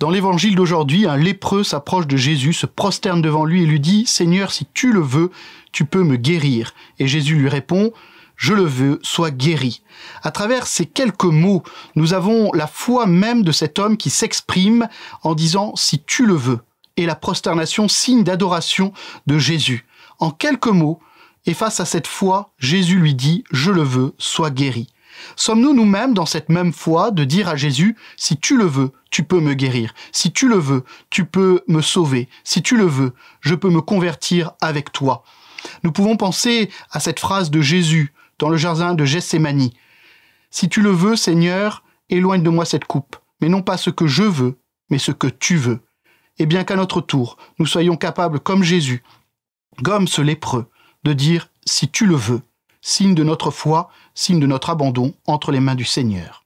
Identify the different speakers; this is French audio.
Speaker 1: Dans l'évangile d'aujourd'hui, un lépreux s'approche de Jésus, se prosterne devant lui et lui dit, Seigneur, si tu le veux, tu peux me guérir. Et Jésus lui répond, je le veux, sois guéri. À travers ces quelques mots, nous avons la foi même de cet homme qui s'exprime en disant si tu le veux, et la prosternation signe d'adoration de Jésus. En quelques mots, et face à cette foi, Jésus lui dit je le veux, sois guéri. Sommes-nous nous-mêmes dans cette même foi de dire à Jésus, si tu le veux, tu peux me guérir, si tu le veux, tu peux me sauver, si tu le veux, je peux me convertir avec toi Nous pouvons penser à cette phrase de Jésus dans le jardin de Gethsemane. Si tu le veux, Seigneur, éloigne de moi cette coupe, mais non pas ce que je veux, mais ce que tu veux. Et bien qu'à notre tour, nous soyons capables, comme Jésus, comme ce lépreux, de dire, si tu le veux, signe de notre foi, signe de notre abandon entre les mains du Seigneur.